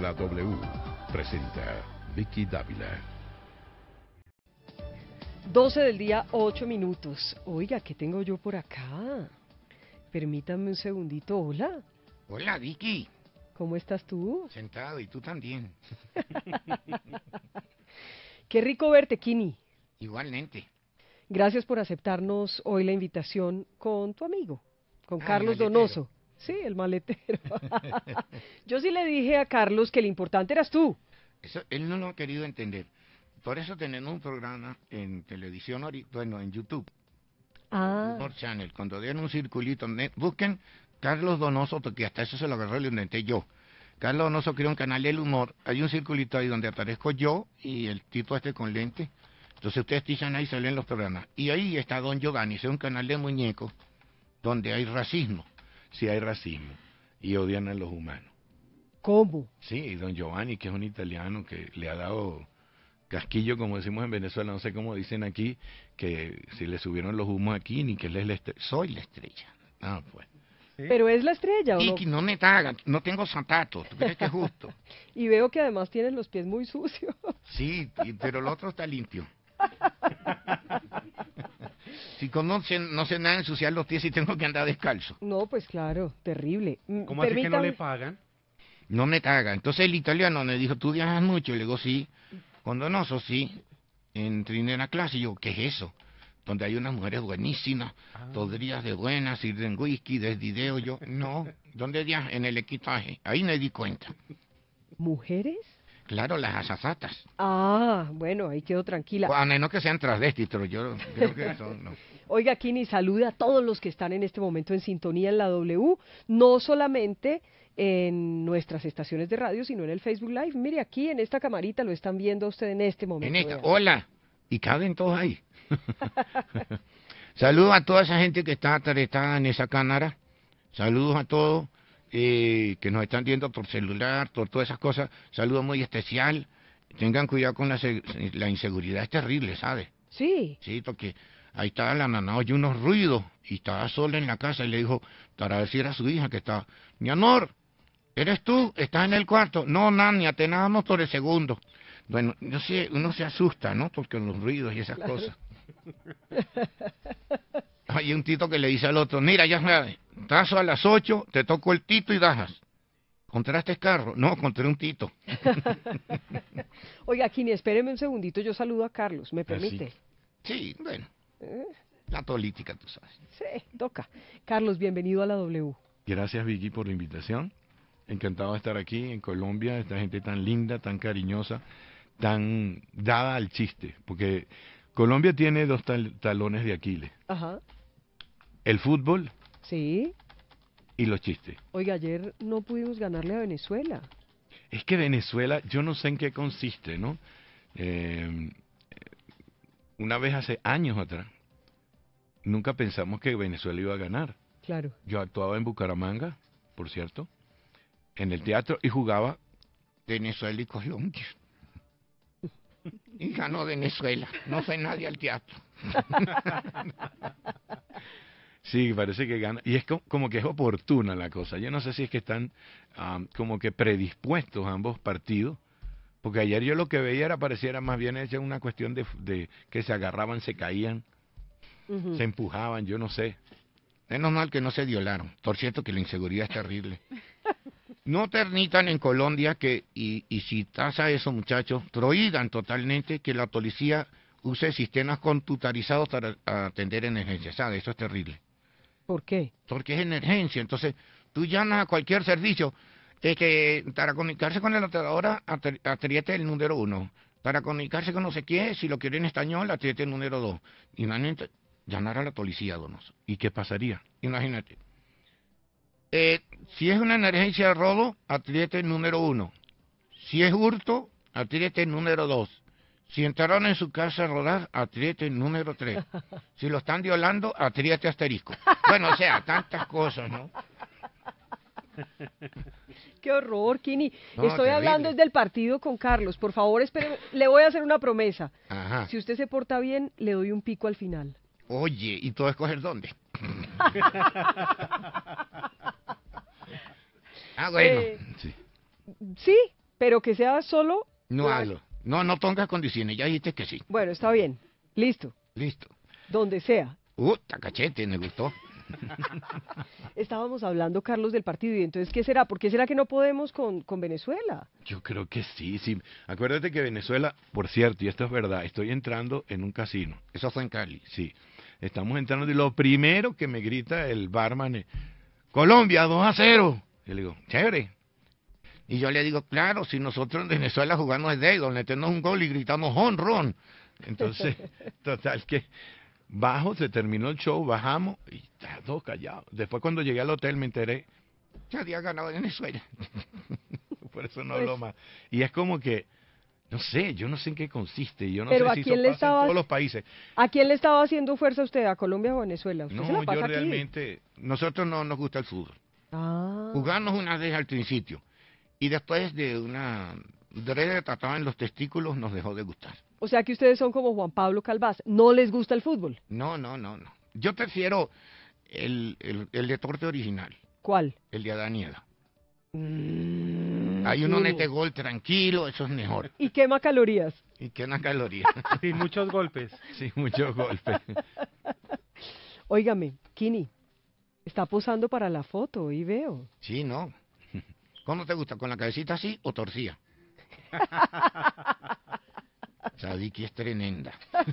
La W presenta Vicky Dávila. 12 del día, 8 minutos. Oiga, ¿qué tengo yo por acá? Permítame un segundito. Hola. Hola, Vicky. ¿Cómo estás tú? Sentado y tú también. Qué rico verte, Kini. Igualmente. Gracias por aceptarnos hoy la invitación con tu amigo, con ah, Carlos Donoso. Sí, el maletero. Yo sí le dije a Carlos que lo importante eras tú. él no lo ha querido entender. Por eso tenemos un programa en televisión, bueno, en YouTube. Ah. humor Channel. Cuando den un circulito, busquen Carlos Donoso, porque hasta eso se lo agarró el yo. Carlos Donoso creó un canal del humor. Hay un circulito ahí donde aparezco yo y el tipo este con lente. Entonces ustedes dicen ahí salen los programas. Y ahí está Don Giovanni, es un canal de muñecos donde hay racismo si hay racismo y odian a los humanos. ¿Cómo? Sí, don Giovanni, que es un italiano que le ha dado casquillo, como decimos en Venezuela, no sé cómo dicen aquí, que si le subieron los humos aquí, ni que él es la estrella. Soy la estrella. Ah, pues. Pero es la estrella, ¿o no? no me tagan, no tengo zapatos, ¿tú crees que es justo? y veo que además tienen los pies muy sucios. sí, pero el otro está limpio. Si no no se nada ensuciar los pies y tengo que andar descalzo. No, pues claro, terrible. Mm, ¿Cómo es que no le pagan? No me pagan. Entonces el italiano me dijo, ¿tú viajas mucho? le digo, sí. no, Donoso, sí. En primera clase. Y yo, ¿qué es eso? Donde hay unas mujeres buenísimas, ah. podrías de buenas, sirven whisky, desdideo. Yo, no. ¿Dónde viajas? En el equipaje. Ahí me di cuenta. ¿Mujeres? Claro, las azafatas. Ah, bueno, ahí quedó tranquila. A menos que sean transvestitos, yo creo que son... No. Oiga, Kini, saluda a todos los que están en este momento en sintonía en la W, no solamente en nuestras estaciones de radio, sino en el Facebook Live. Mire, aquí en esta camarita lo están viendo usted en este momento. En hola, y caben todos ahí. Saludos a toda esa gente que está ataretada en esa cámara. Saludos a todos eh, que nos están viendo por celular, por todas esas cosas, saludo muy especial. Tengan cuidado con la, inseguridad, es terrible, ¿sabes? Sí. Sí, porque ahí estaba la nana, oye unos ruidos y estaba sola en la casa y le dijo, para decir a su hija que estaba, mi amor, ¿eres tú? ¿Estás en el cuarto? No, ni atenábamos por el segundo. Bueno, no sé, uno se asusta, ¿no? Porque los ruidos y esas cosas. hay un tito que le dice al otro, mira, ya sabes, tazo a las 8, te toco el tito y dajas. ¿Contraste carro? No, encontré un tito. Oiga, Kini, espéreme un segundito, yo saludo a Carlos, ¿me ah, permite? Sí, bueno. Eh. La política, tú sabes. Sí, toca. Carlos, bienvenido a la W. Gracias, Vicky, por la invitación. Encantado de estar aquí en Colombia, esta gente tan linda, tan cariñosa, tan dada al chiste, porque Colombia tiene dos talones de Aquiles. Ajá el fútbol sí. y los chistes. Oiga, ayer no pudimos ganarle a Venezuela. Es que Venezuela, yo no sé en qué consiste, ¿no? Eh, una vez hace años atrás, nunca pensamos que Venezuela iba a ganar. Claro. Yo actuaba en Bucaramanga, por cierto, en el teatro y jugaba Venezuela y Colombia. Y ganó Venezuela. No fue nadie al teatro. Sí, parece que gana. Y es como que es oportuna la cosa. Yo no sé si es que están como que predispuestos ambos partidos, porque ayer yo lo que veía era pareciera más bien una cuestión de, que se agarraban, se caían, se empujaban, yo no sé. Menos mal que no se violaron. Por cierto que la inseguridad es terrible. No ternitan en Colombia que, y, si tasa eso muchachos, prohíban totalmente que la policía use sistemas computarizados para atender emergencias. ¿Sabe? Ah, eso es terrible. ¿Por qué? Porque es emergencia. Entonces, tú llamas a cualquier servicio. es eh, que para comunicarse con la operadora, atriete el número uno. Para comunicarse con no sé quién, si lo quiere en español, atriete el número dos. Imagínate, llamar a la policía, donos. ¿Y qué pasaría? Imagínate. Eh, si es una emergencia de robo, atriete el número uno. Si es hurto, atriete el número dos. Si entraron en su casa a rodar, atriete número 3. Si lo están violando, atriete asterisco. Bueno, o sea, tantas cosas, ¿no? Qué horror, Kini. Estoy hablando desde el partido con Carlos. Por favor, le voy a hacer una promesa. Si usted se porta bien, le doy un pico al final. Oye, ¿y todo escoger dónde? ah, bueno. Eh, sí. sí, pero que sea solo... No hablo. No, no pongas condiciones, ya dijiste que sí. Bueno, está bien. Listo. Listo. Donde sea. Uh, tacachete, me gustó. Estábamos hablando, Carlos, del partido. ¿Y entonces qué será? ¿Por qué será que no podemos con, con, Venezuela? Yo creo que sí, sí. Acuérdate que Venezuela, por cierto, y esto es verdad, estoy entrando en un casino. Eso es en Cali. Sí. Estamos entrando y lo primero que me grita el barman es: Colombia, 2 a 0. Yo le digo: chévere, y yo le digo, claro, si nosotros en Venezuela jugamos el dedo, tenemos un gol y gritamos honrón. Entonces, total que bajo, se terminó el show, bajamos y todos callados. Después cuando llegué al hotel me enteré, ya había ganado Venezuela. Por eso no pues hablo más. Y es como que, no sé, yo no sé en qué consiste, yo no sé si quién todos los países. ¿A quién le estaba haciendo fuerza usted, a Colombia o Venezuela? no, yo realmente, nosotros no nos gusta el fútbol. Ah. Jugarnos una vez al principio y después de una que tratada en los testículos nos dejó de gustar. O sea que ustedes son como Juan Pablo Calvás, no les gusta el fútbol. No, no, no, no. Yo prefiero el, el, el deporte original. ¿Cuál? El de Daniela. Mm, Hay uno sí. Mm. nete gol tranquilo, eso es mejor. Y quema calorías. Y quema calorías. Sin muchos golpes. Sí, muchos golpes. Óigame, Kini, está posando para la foto y veo. Sí, no. ¿Cómo te gusta? ¿Con la cabecita así o torcida? Sadiki es tremenda.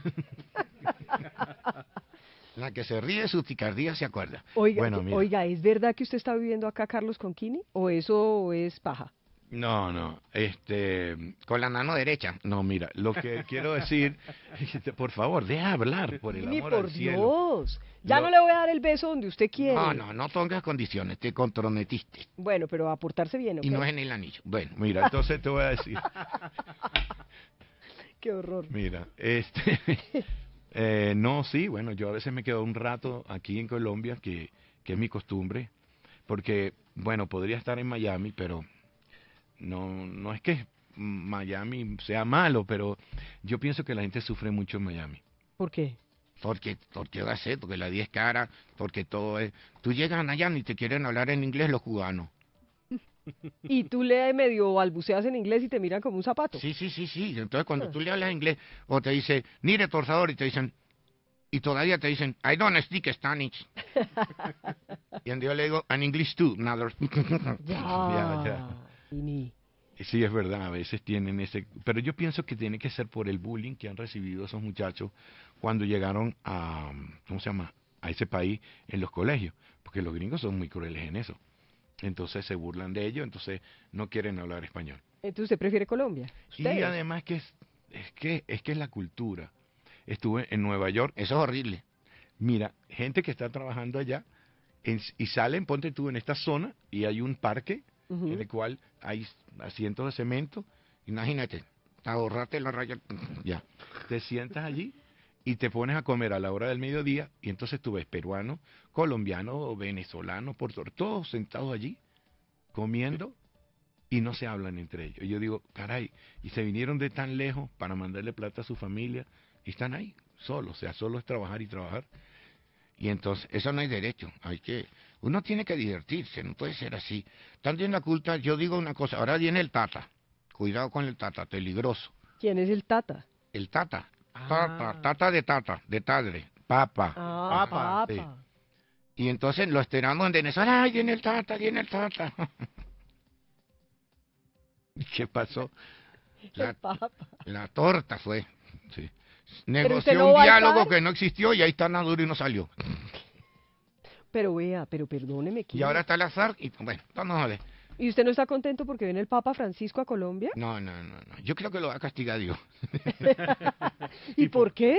la que se ríe su ticardía se acuerda. Oiga, oiga, ¿es verdad que usted está viviendo acá, Carlos Conquini? ¿O eso es paja? No, no, este... Mm, Con la mano derecha. No, mira, lo que quiero decir, por favor, deja hablar, por el Ni por Dios. Ya no le voy a dar el beso donde usted quiera. No, no, no pongas condiciones, te contrometiste. Bueno, pero a portarse bien, Y no es en el anillo. Bueno, mira, entonces te voy a decir... Qué horror. Mira, este... Eh, no, sí, bueno, yo a veces me quedo un rato aquí en Colombia, que, que es mi costumbre, porque, bueno, podría estar en Miami, pero no, no es que Miami sea malo, pero yo pienso que la gente sufre mucho en Miami. ¿Por qué? Porque, porque da sé, porque la es cara, porque todo es... Tú llegas a Miami y te quieren hablar en inglés los cubanos. Y tú le medio balbuceas en inglés y te miran como un zapato. Sí, sí, sí, sí. Entonces cuando ah. tú le hablas en inglés o te dice, mire, torzador, y te dicen, y todavía te dicen, I don't stick Spanish. y yo le digo, an English too, ya. Sí, es verdad, a veces tienen ese... Pero yo pienso que tiene que ser por el bullying que han recibido esos muchachos cuando llegaron a, ¿cómo se llama?, a ese país en los colegios, porque los gringos son muy crueles en eso. Entonces se burlan de ellos, entonces no quieren hablar español. Entonces se prefiere Colombia. Y además que es, que es que es la cultura. Estuve en Nueva York. Eso es horrible. Mira, gente que está trabajando allá y salen, ponte tú en esta zona y hay un parque en el cual hay asientos de cemento. Imagínate, ahorrate la raya, ya. Te sientas allí y te pones a comer a la hora del mediodía y entonces tú ves peruanos, colombianos, venezolanos, por todos sentados allí comiendo y no se hablan entre ellos. Y yo digo, caray, y se vinieron de tan lejos para mandarle plata a su familia y están ahí, solos, o sea, solo es trabajar y trabajar. Y entonces, eso no hay derecho. Hay que, uno tiene que divertirse, no puede ser así. Tanto en la culta, yo digo una cosa, ahora viene el Tata. Cuidado con el Tata, peligroso. ¿Quién es el Tata? El Tata. Ah. Tata, Tata de Tata, de padre, ah, Papa. Papa. Y entonces lo esperamos en Venezuela. ¡Ay, viene el Tata, viene el Tata! ¿Qué pasó? La, la torta fue. Sí. Negoció un diálogo que no existió y ahí está Maduro y no salió. Pero vea, pero perdóneme. Y ahora está azar y bueno, vamos a ver. ¿Y usted no está contento porque viene el Papa Francisco a Colombia? No, no, no, Yo creo que lo va a castigar Dios. ¿Y, por, qué?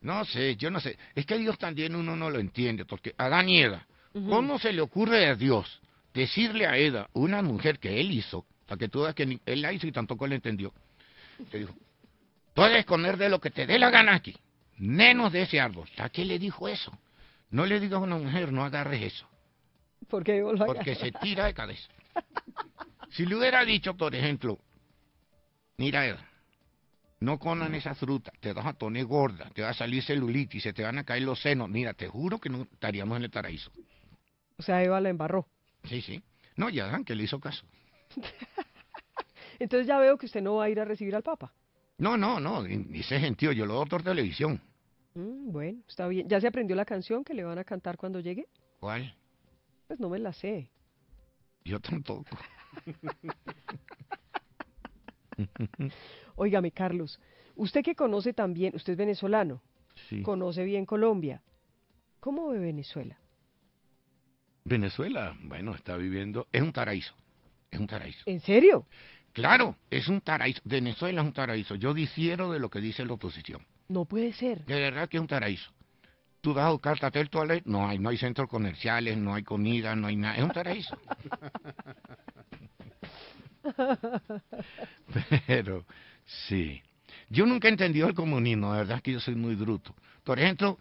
No sé, yo no sé. Es que Dios también uno no lo entiende, porque a Daniela, ¿cómo se le ocurre a Dios decirle a Eda, una mujer que él hizo, para que tú veas que él la hizo y tampoco la entendió, dijo, Puedes comer de lo que te dé la gana aquí, menos de ese árbol. ¿A qué le dijo eso? No le digas a una mujer, no agarres eso. ¿Por qué lo Porque se tira de cabeza. Si le hubiera dicho, por ejemplo, mira, no conan esa fruta, te vas a poner gorda, te va a salir celulitis, se te van a caer los senos. Mira, te juro que no estaríamos en el paraíso. O sea, Eva la embarró. Sí, sí. No, ya que le hizo caso. Entonces ya veo que usted no va a ir a recibir al Papa. No, no, no, ni ese gentío yo lo doy por televisión. Mm, bueno, está bien. ¿Ya se aprendió la canción que le van a cantar cuando llegue? ¿Cuál? Pues no me la sé. Yo tampoco. Óigame, Carlos, usted que conoce también, usted es venezolano, conoce bien Colombia. ¿Cómo ve Venezuela? Venezuela, bueno, está viviendo, es un paraíso, es un paraíso. ¿En serio? Claro, es un paraíso Venezuela es un paraíso Yo difiero de lo que dice la oposición. No puede ser. De verdad que es un paraíso Tú vas a buscar Tatel no hay, no hay centros comerciales, no hay comida, no hay nada. Es un paraíso Pero, sí. Yo nunca he entendido el comunismo, de verdad que yo soy muy bruto. Por ejemplo,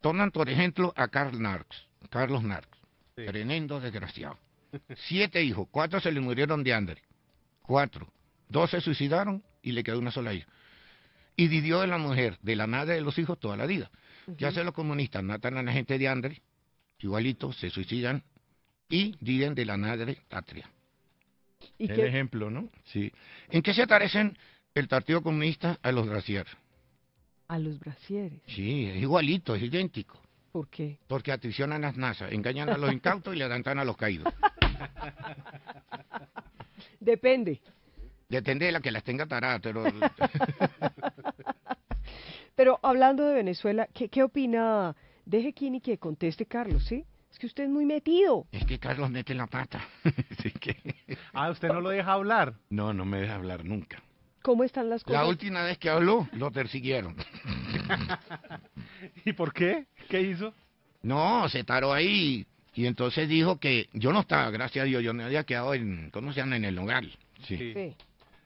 toman por ejemplo a Karl Marx, Carlos Marx, Trenendo tremendo desgraciado. Siete hijos, cuatro se le murieron de hambre. Cuatro. Dos se suicidaron y le quedó una sola hija. Y vivió de la mujer, de la madre de los hijos toda la vida. Ya se los comunistas matan a la gente de Andrés, igualito, se suicidan y viven de la madre patria. ¿Y el qué? ejemplo, ¿no? Sí. ¿En qué se parecen el Partido Comunista a los brasieres? A los brasieres. Sí, es igualito, es idéntico. ¿Por qué? Porque atricionan las NASA, engañan a los incautos y le tana a los caídos. Depende. Depende de la que las tenga taradas, pero... pero hablando de Venezuela, ¿qué, opina? Deje y que conteste Carlos, ¿sí? Es que usted es muy metido. Es que Carlos mete la pata. que... Ah, ¿usted no lo deja hablar? No, no me deja hablar nunca. ¿Cómo están las cosas? La última vez que habló, lo persiguieron. ¿Y por qué? ¿Qué hizo? No, se taró ahí y entonces dijo que yo no estaba, gracias a Dios, yo me había quedado en, ¿cómo se llama? En el hogar. Sí.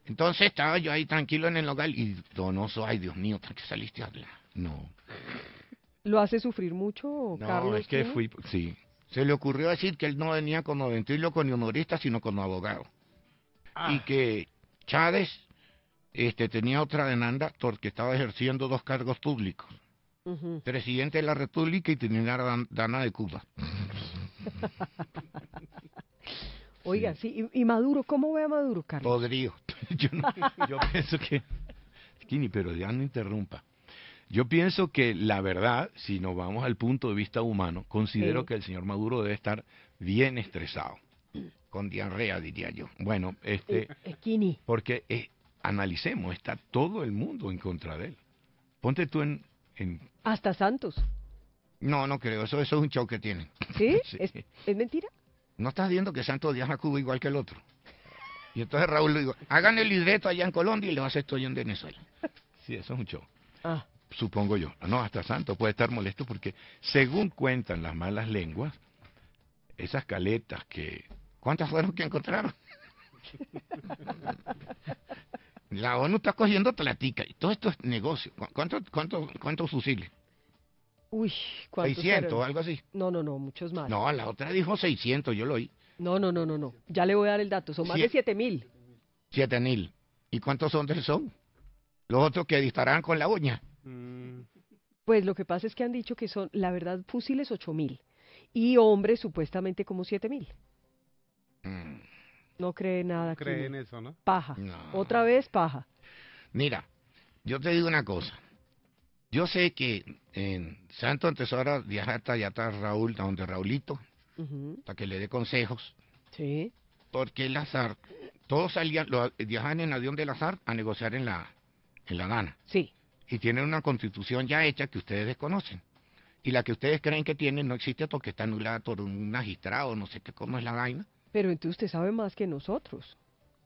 Entonces estaba yo ahí tranquilo en el hogar y Donoso, ay Dios mío, ¿para qué saliste a hablar? No. ¿Lo hace sufrir mucho, no, Carlos? No, es que fui, sí. Se le ocurrió decir que él no venía como ventriloquio ni humorista, sino como abogado. Ah. Y que Chávez este, tenía otra demanda porque estaba ejerciendo dos cargos públicos. Presidente de la República y tenía la dana de Cuba. Oiga, sí, y, Maduro, ¿cómo ve a Maduro, Carlos? Podrío. Yo, pienso que. Skinny, pero ya no interrumpa. Yo pienso que la verdad, si nos vamos al punto de vista humano, considero que el señor Maduro debe estar bien estresado. Con diarrea, diría yo. Bueno, este. Eh, porque eh, analicemos, está todo el mundo en contra de él. Ponte tú en, en. Hasta Santos. No, no creo. Eso, es un show que tienen. ¿Sí? sí. es mentira? No estás viendo que Santo Díaz a Cuba igual que el otro. Y entonces Raúl le digo, hagan el libreto allá en Colombia y lo hace esto allá en Venezuela. Sí, eso es un show. Ah. Supongo yo. No, hasta Santo puede estar molesto porque, según cuentan las malas lenguas, esas caletas que... ¿Cuántas fueron que encontraron? La ONU está cogiendo platica y todo esto es negocio. ¿Cuántos cuánto, cuánto fusiles? Uy, ¿cuántos 600, algo así. No, no, no, muchos más. No, la otra dijo 600, yo lo oí. No, no, no, no, no. Ya le voy a dar el dato. Son más de 7000. 7000. ¿Y cuántos hombres son? Los otros que disparan con la uña. Mm. Pues lo que pasa es que han dicho que son, la verdad, fusiles 8000. Y hombres supuestamente como 7000. mil. Mm. No cree nada. No cree en eso, ¿no? Paja. Otra vez paja. Mira, yo te digo una cosa. Yo sé que en Santo Antesora viaja hasta allá está Raúl, donde Raulito, para que le dé consejos. Sí. Porque el azar, todos salían, en avión del azar a negociar en la, en la Sí. Y tienen una constitución ya hecha que ustedes desconocen. Y la que ustedes creen que tienen no existe porque está anulada por un magistrado, no sé qué, cómo es la vaina. Pero entonces usted sabe más que nosotros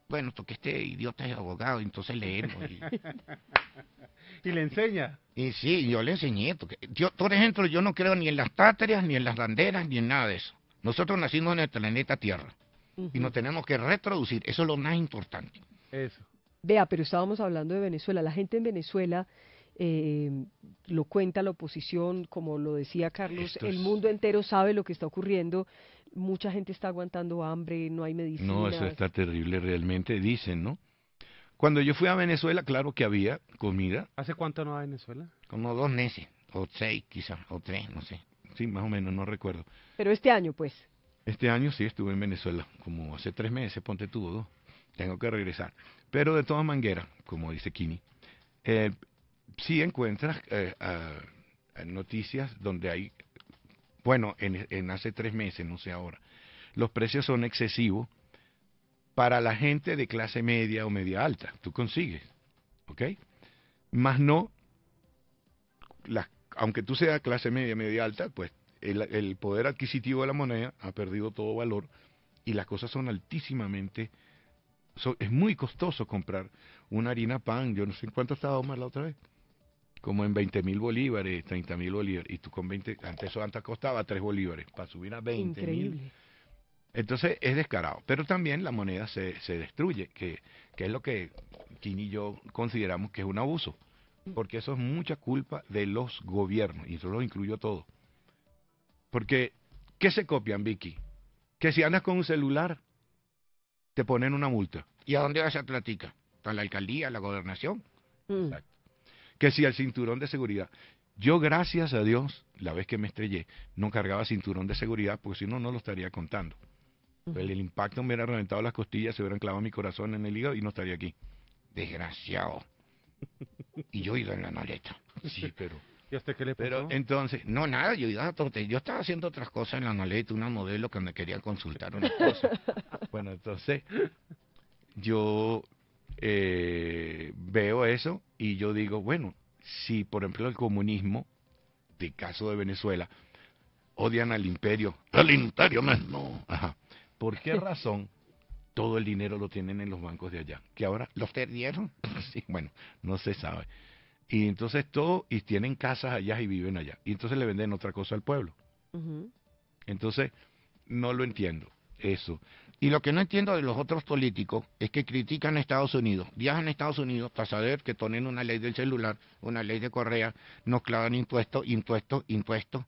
bueno, porque este idiota es abogado, entonces leemos. Y... le enseña. Y sí, yo le enseñé, yo, por ejemplo, yo no creo ni en las táteras, ni en las banderas, ni en nada de eso. Nosotros nacimos en el planeta Tierra y nos tenemos que retroducir. eso es lo más importante. Eso. Vea, pero estábamos hablando de Venezuela, la gente en Venezuela... Eh, lo cuenta la oposición, como lo decía Carlos, el mundo entero sabe lo que está ocurriendo mucha gente está aguantando hambre, no hay medicina. No, eso está terrible realmente, dicen, ¿no? Cuando yo fui a Venezuela, claro que había comida. ¿Hace cuánto no va a Venezuela? Como dos meses, o seis quizás, o tres, no sé. Sí, más o menos, no recuerdo. Pero este año, pues. Este año sí estuve en Venezuela, como hace tres meses, ponte tú, dos. Tengo que regresar. Pero de todas manguera, como dice Kini, eh, sí encuentras eh, noticias donde hay bueno, en, hace tres meses, no sé ahora, los precios son excesivos para la gente de clase media o media alta. Tú consigues, ¿ok? Más no, aunque tú seas clase media, media alta, pues el, poder adquisitivo de la moneda ha perdido todo valor y las cosas son altísimamente... es muy costoso comprar una harina pan, yo no sé en cuánto estaba más la otra vez como en 20 mil bolívares, 30 mil bolívares. Y tú con 20, antes eso antes costaba 3 bolívares, para subir a 20 Entonces es descarado. Pero también la moneda se, se destruye, que, es lo que Kim y yo consideramos que es un abuso. Porque eso es mucha culpa de los gobiernos, y eso lo incluyo todo. Porque, ¿qué se copian, Vicky? Que si andas con un celular, te ponen una multa. ¿Y a dónde vas a platica? ¿A la alcaldía, a la gobernación? Mm que si el cinturón de seguridad. Yo, gracias a Dios, la vez que me estrellé, no cargaba cinturón de seguridad porque si no, no lo estaría contando. El, el impacto me hubiera reventado las costillas, se hubieran clavado mi corazón en el hígado y no estaría aquí. Desgraciado. Y yo iba en la maleta. Sí, pero. ¿Y hasta qué le pasó? Pero entonces, no, nada, yo iba a Yo estaba haciendo otras cosas en la maleta, una modelo que me quería consultar una cosa. bueno, entonces, yo eh, veo eso y yo digo, bueno, si por ejemplo el comunismo, de caso de Venezuela, odian al imperio, al imperio no Ajá. ¿por qué razón todo el dinero lo tienen en los bancos de allá? Que ahora lo perdieron, sí, bueno, no se sabe. Y entonces todo, y tienen casas allá y viven allá. Y entonces le venden otra cosa al pueblo. Entonces, no lo entiendo, eso. Y lo que no entiendo de los otros políticos es que critican a Estados Unidos, viajan a Estados Unidos para saber que ponen una ley del celular, una ley de correa, nos clavan impuestos, impuestos, impuestos.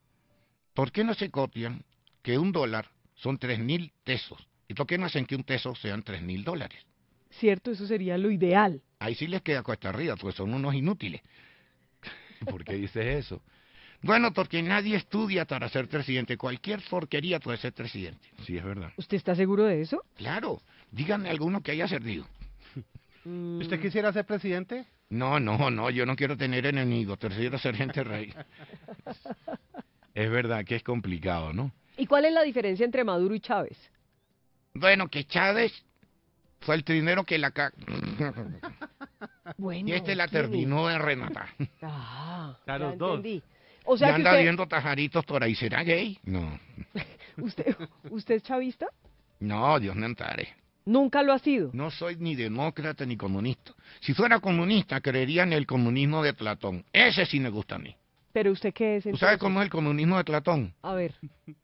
¿Por qué no se copian que un dólar son tres mil pesos? ¿Y por qué no hacen que un peso sean tres mil dólares? Cierto, eso sería lo ideal. Ahí sí les queda cuesta arriba, pues son unos inútiles. ¿Por qué dices eso? Bueno, porque nadie estudia para ser presidente. Cualquier porquería puede ser presidente. Sí, es verdad. ¿Usted está seguro de eso? Claro. Díganme alguno que haya servido. Mm. ¿Usted quisiera ser presidente? No, no, no. Yo no quiero tener enemigos. Tercero, ser gente rey. es verdad que es complicado, ¿no? ¿Y cuál es la diferencia entre Maduro y Chávez? Bueno, que Chávez fue el primero que la... Bueno, y este la terminó de rematar. Ah, claro, dos. O sea, anda viendo tajaritos por ahí. ¿Será gay? No. ¿Usted, ¿Usted es chavista? No, Dios me entare ¿Nunca lo ha sido? No soy ni demócrata ni comunista. Si fuera comunista, creería en el comunismo de Platón. Ese sí me gusta a mí. ¿Pero usted qué es? ¿Usted sabe cómo es el comunismo de Platón? A ver.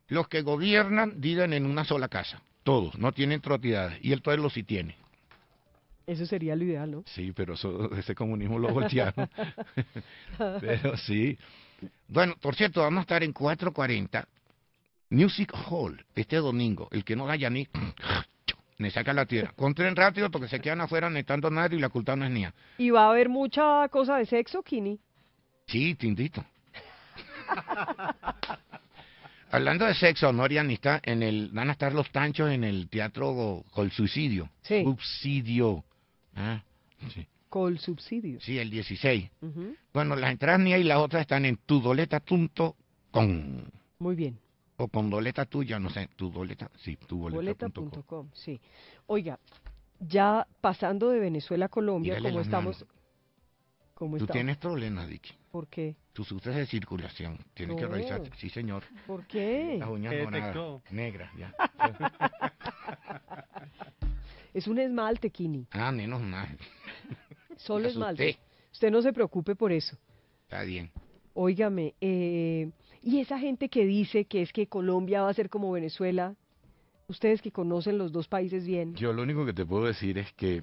Los que gobiernan viven en una sola casa. Todos. No tienen propiedades. Y el lo sí tiene. Eso sería lo ideal, ¿no? Sí, pero ese comunismo lo voltearon. pero sí. Bueno, por cierto, vamos a estar en 440 Music Hall este domingo. El que no vaya ni me saca la tierra. Contren rápido porque se quedan afuera netando nadie y la culpa no es mía. ¿Y va a haber mucha cosa de sexo, Kini? Sí, tindito. Hablando de sexo, Norian está en el, van a estar los tanchos en el teatro con suicidio. Sí. Subsidio. Ah, sí. Con subsidio. Sí, el 16. Bueno, las entradas ni y las otras están en tudoleta.com. Muy bien. O con doleta tuya, no sé, tu doleta, sí, tu sí. Oiga, ya pasando de Venezuela a Colombia, ¿cómo estamos... Tú tienes problemas, Dicky. ¿Por qué? Tus sufres de circulación. Tienes que revisarte. Sí, señor. ¿Por qué? Las uñas Negras, ya. es un esmalte, Kini. Ah, menos mal. Solo es malo. Usted no se preocupe por eso. Está bien. Óigame, eh, y esa gente que dice que es que Colombia va a ser como Venezuela, ustedes que conocen los dos países bien. Yo lo único que te puedo decir es que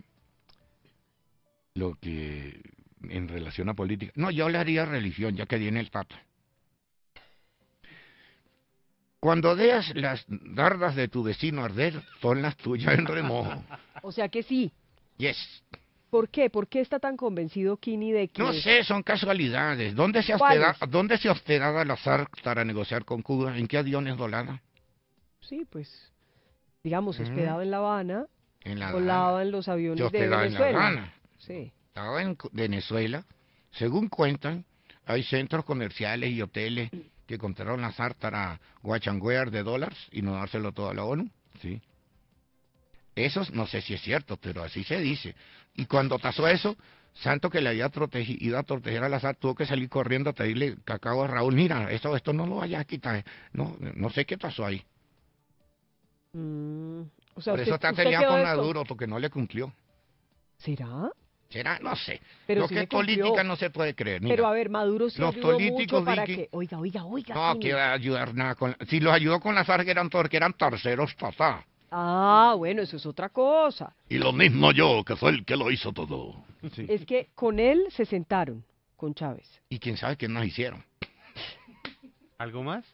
lo que en relación a política. No, yo le haría religión, ya que viene el Papa. Cuando veas las dardas de tu vecino arder, son las tuyas en remojo. O sea que sí. Yes. ¿Por qué? ¿Por qué está tan convencido Kini de que.? No sé, son casualidades. ¿Dónde se, hospeda, se hospedaba la azar para negociar con Cuba? ¿En qué aviones volaba? Sí, pues. Digamos, hospedado en La Habana. En la volaba en los aviones de Venezuela. en La Habana. Sí. Estaba en Venezuela. Según cuentan, hay centros comerciales y hoteles que compraron la Sartara guachangüear de dólares y no dárselo todo a la ONU. Sí. Eso no sé si es cierto, pero así se dice. Y cuando pasó eso, Santo que le había ido a proteger al azar tuvo que salir corriendo a pedirle cacao a Raúl, mira, esto, esto no lo vayas a quitar. Eh, no, no sé qué pasó ahí. Mm, Por eso está teniendo con Maduro, porque no le cumplió. ¿Será? ¿Será? No sé. Pero que política no se puede creer. pero a ver, Maduro sí los mucho para que... Oiga, oiga, oiga. No, que iba a ayudar nada. Si los ayudó con las FARC eran, que eran terceros, papá. Ah, bueno, eso es otra cosa. Y lo mismo yo, que fue el que lo hizo todo. Es que con él se sentaron, con Chávez. Y quién sabe qué nos hicieron. ¿Algo más?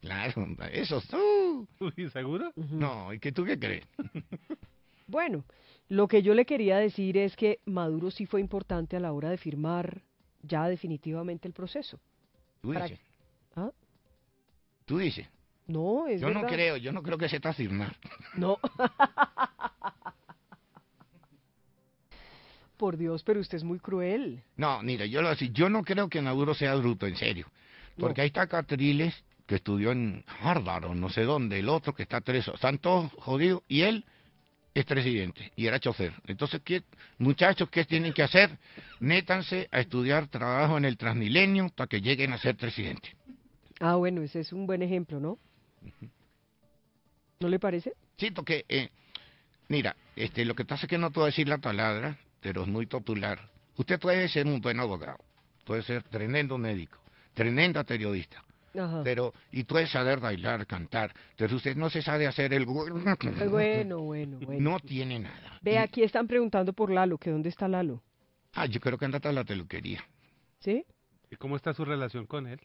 Claro, eso es tú. seguro? No, ¿y qué tú qué crees? bueno, lo que yo le quería decir es que Maduro sí fue importante a la hora de firmar ya definitivamente el proceso. Tú dices. ¿Ah? Tú dices. No, es Yo no creo, yo no creo que se está firmar. No. Por Dios, pero usted es muy cruel. No, mira, yo lo yo no creo que Maduro sea bruto, en serio. Porque ahí está Catriles, que estudió en Harvard o no sé dónde, el otro que está tres están todos jodidos, y él es presidente y era chofer. Entonces, ¿qué, muchachos, ¿qué tienen que hacer? nétanse a estudiar trabajo en el Transmilenio para que lleguen a ser presidente. Ah, bueno, ese es un buen ejemplo, ¿no? ¿No le parece? Siento que, eh, mira, este, lo que pasa es que no te voy a decir la palabra, pero es muy popular. Usted puede ser un buen abogado, puede ser tremendo médico, tremenda periodista, pero y puede saber bailar, cantar. Entonces usted no se sabe hacer el... Bueno, bueno, bueno. No tiene nada. Ve, aquí están preguntando por Lalo, que dónde está Lalo. Ah, yo creo que anda hasta la peluquería. ¿Sí? ¿Y cómo está su relación con él?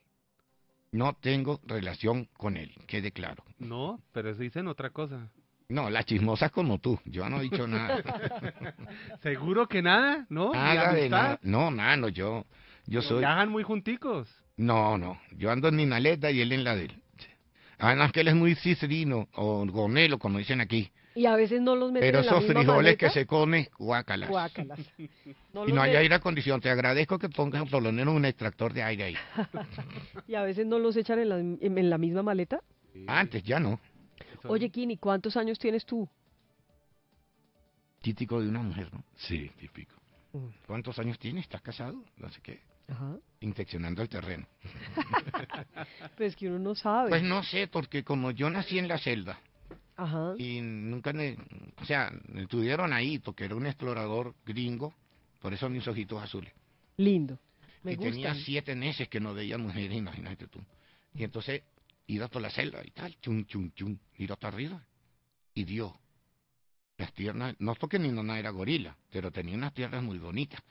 No tengo relación con él, quede claro. No, pero se dicen otra cosa. No, la chismosa como tú, yo no he dicho nada. ¿Seguro que nada? ¿No? Nada de nada. No, nada, yo, yo soy... muy junticos. No, no, yo ando en mi maleta y él en la de él. Además que él es muy cicerino o gonelo, como dicen aquí. Y a veces no los meten Pero en esos frijoles que se come, guácalas. Guácalas. y no hay ir a condición. Te agradezco que pongas por lo menos un extractor de aire ahí. y a veces no los echan en la, misma maleta. Antes, ya no. Oye, Kini, ¿cuántos años tienes tú? Típico de una mujer, ¿no? Sí, típico. ¿Cuántos años tienes? ¿Estás casado? No sé qué infeccionando el terreno. pues que uno no sabe. Pues no sé, porque como yo nací en la celda... y nunca, o sea, me estuvieron ahí, porque era un explorador gringo, por eso mis ojitos azules. Lindo. Me y tenía siete meses que no veía mujeres, imagínate tú. Y entonces iba por la celda y tal, chum, chum, chum, hasta arriba y dio. Las tierras... no porque ni nada era gorila, pero tenía unas tierras muy bonitas.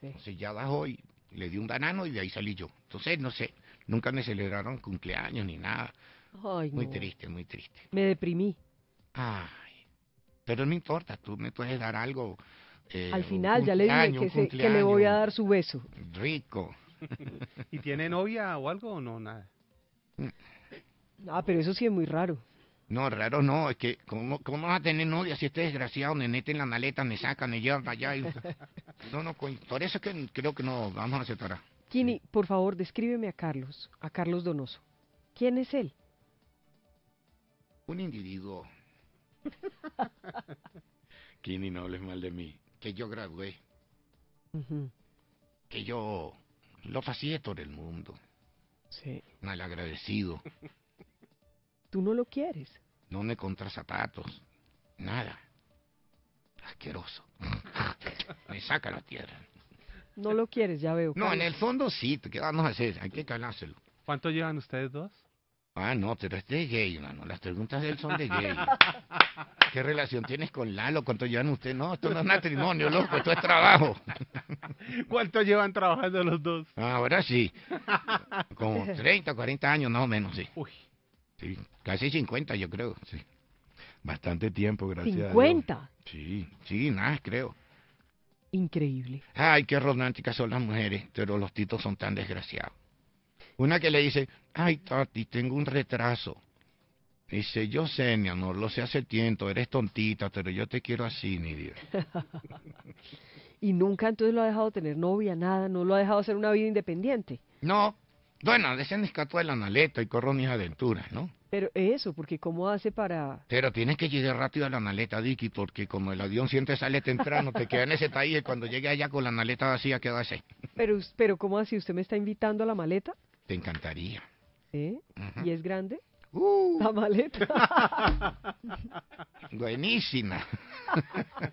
Sí. Entonces ya y le di un banano y de ahí salí yo. Entonces, no sé, nunca me celebraron cumpleaños ni nada. muy triste, muy triste. Me deprimí. Ay, pero no importa, tú me puedes dar algo. Eh, Al final ya le dije que, que le voy a dar su beso. Rico. ¿Y tiene novia o algo o no? Nada. Ah, pero eso sí es muy raro. No, raro no, es que, ¿cómo, cómo a tener novia si este desgraciado me mete en la maleta, me saca, me lleva para allá? No, no, por eso que creo que no vamos a aceptar. Kini, por favor, descríbeme a Carlos, a Carlos Donoso. ¿Quién es él? Un individuo. Kini, no hables mal de mí. Que yo gradué. Que yo lo facié por el mundo. Sí. agradecido. Tú no lo quieres. No me contra zapatos, nada. Asqueroso. me saca la tierra. No lo quieres, ya veo. No, en el fondo sí, ¿qué vamos a hacer? Hay que calárselo. ¿Cuánto llevan ustedes dos? Ah, no, pero este de gay, mano. Las preguntas de él son de gay. ¿Qué relación tienes con Lalo? ¿Cuánto llevan ustedes? No, esto no es matrimonio, loco, esto es trabajo. ¿Cuánto llevan trabajando los dos? Ahora sí. Como 30, 40 años, más o menos, sí. Uy casi 50 yo creo, sí. Bastante tiempo, gracias. ¿50? Sí, sí, nada, creo. Increíble. Ay, qué románticas son las mujeres, pero los titos son tan desgraciados. Una que le dice, ay, Tati, tengo un retraso. Dice, yo sé, mi amor, lo sé hace tiempo, eres tontita, pero yo te quiero así, mi Dios. y nunca entonces lo ha dejado tener novia, nada, no lo ha dejado hacer una vida independiente. No, bueno, decían de la analeta y corro mis aventuras, ¿no? Pero eso, porque ¿cómo hace para...? Pero tienes que llegar rápido a la analeta, Dicky, porque como el avión siempre sale temprano, te queda en ese taller y cuando llegue allá con la analeta vacía quedas así Pero, pero ¿cómo así? ¿Usted me está invitando a la maleta? Te encantaría. ¿Eh? ¿Y es grande? Uh. La maleta. Buenísima.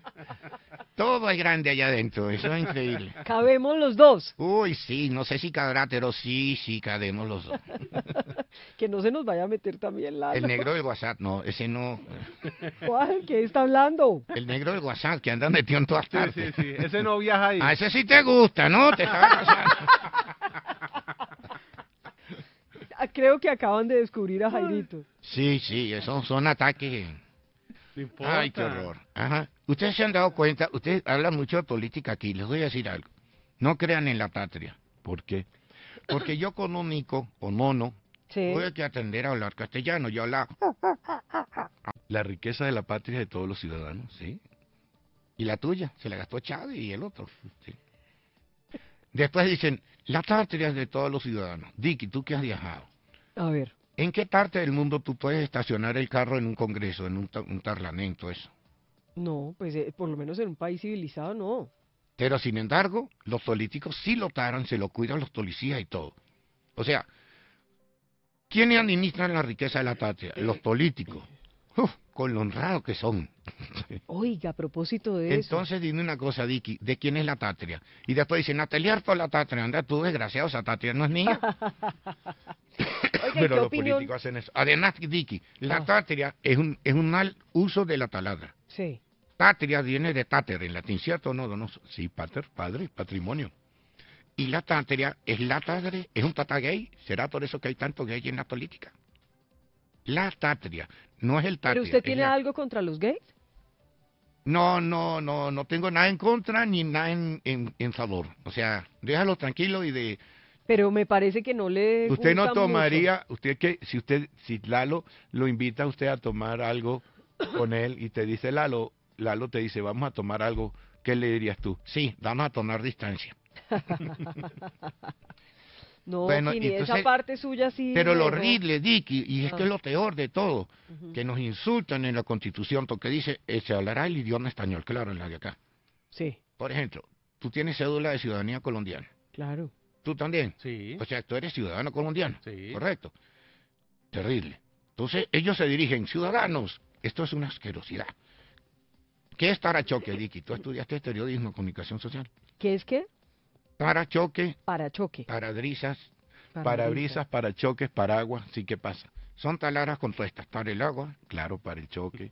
Todo es grande allá adentro, eso es increíble. Cabemos los dos. Uy, sí, no sé si cabrá, pero sí, sí, cabemos los dos. que no se nos vaya a meter también la... El negro del WhatsApp, no, ese no. ¿Cuál? ¿Qué está hablando? El negro del WhatsApp, que anda metido en todas partes. Sí, sí, ese no viaja ahí. A ese sí te gusta, ¿no? Te Creo que acaban de descubrir a Jairito. Sí, sí, esos son ataques. Ay, qué horror. Ajá. Ustedes se han dado cuenta, ustedes hablan mucho de política aquí, les voy a decir algo. No crean en la patria. ¿Por qué? Porque yo con un nico o nono sí. que atender a hablar castellano. Yo hablo La riqueza de la patria de todos los ciudadanos, ¿sí? Y la tuya, se la gastó Chávez y el otro. Después dicen, la patria de todos los ciudadanos. Dicky, tú que has viajado. A ver. ¿En qué parte del mundo tú puedes estacionar el carro en un congreso, en un parlamento, eso? No, pues eh, por lo menos en un país civilizado no. Pero sin embargo, los políticos sí lo taran, se lo cuidan los policías y todo. O sea, ¿quiénes administran la riqueza de la Tatria? Los eh, políticos. Uf, con lo honrados que son. Oiga, a propósito de eso. Entonces dime una cosa, Dicky, ¿de quién es la Tatria? Y después dicen, a por la Tatria. Anda tú, desgraciado, esa Tatria no es mía. Pero los políticos hacen eso. Además, Dicky, la Tatria ah. es un, es un mal uso de la taladra. Sí. Patria viene de tater, en latín, ¿cierto? No, no, sí, pater, padre, patrimonio. Y la tatria es la tatria, es un tata gay, será por eso que hay tanto gay en la política. La tatria, no es el tater. ¿Pero usted tiene algo contra los gays? No, no, no, no tengo nada en contra ni nada en, en, favor. O sea, déjalo tranquilo y de, pero me parece que no le usted no tomaría usted que si usted si Lalo lo invita a usted a tomar algo con él y te dice Lalo, Lalo te dice, vamos a tomar algo, ¿qué le dirías tú? Sí, vamos a tomar distancia. no, y esa parte suya sí. Pero lo horrible, Dicky, y es que es lo ah. peor de todo, que nos insultan en la Constitución porque dice, eh, se hablará el idioma español, claro, en la de acá. Sí. Por ejemplo, tú tienes cédula de ciudadanía colombiana. Claro. ¿Tú también? Sí. O sea, tú eres ciudadano colombiano. Sí. Correcto. Terrible. Entonces, ellos se dirigen, ciudadanos, esto es una asquerosidad. ¿Qué es tarachoque, Diki? Tú estudiaste periodismo, comunicación social. ¿Qué es qué? Para Parachoque. para Parabrisas, para agua sí que pasa. Son talaras con Para el agua, claro, para el choque.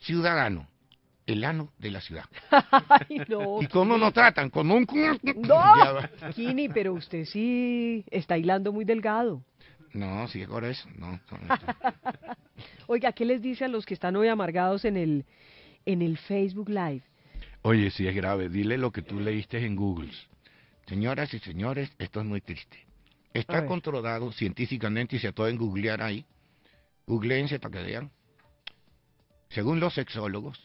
Ciudadano, el ano de la ciudad. ¿Y cómo nos tratan? Con un... No, Kini, pero usted sí está hilando muy delgado. No, si ahora eso no. no. Oiga, ¿qué les dice a los que están hoy amargados en el, en el Facebook Live? Oye, sí es grave, dile lo que tú leíste en Google. Señoras y señores, esto es muy triste. Está controlado científicamente y se pueden googlear ahí. Googleense para que vean. Según los sexólogos,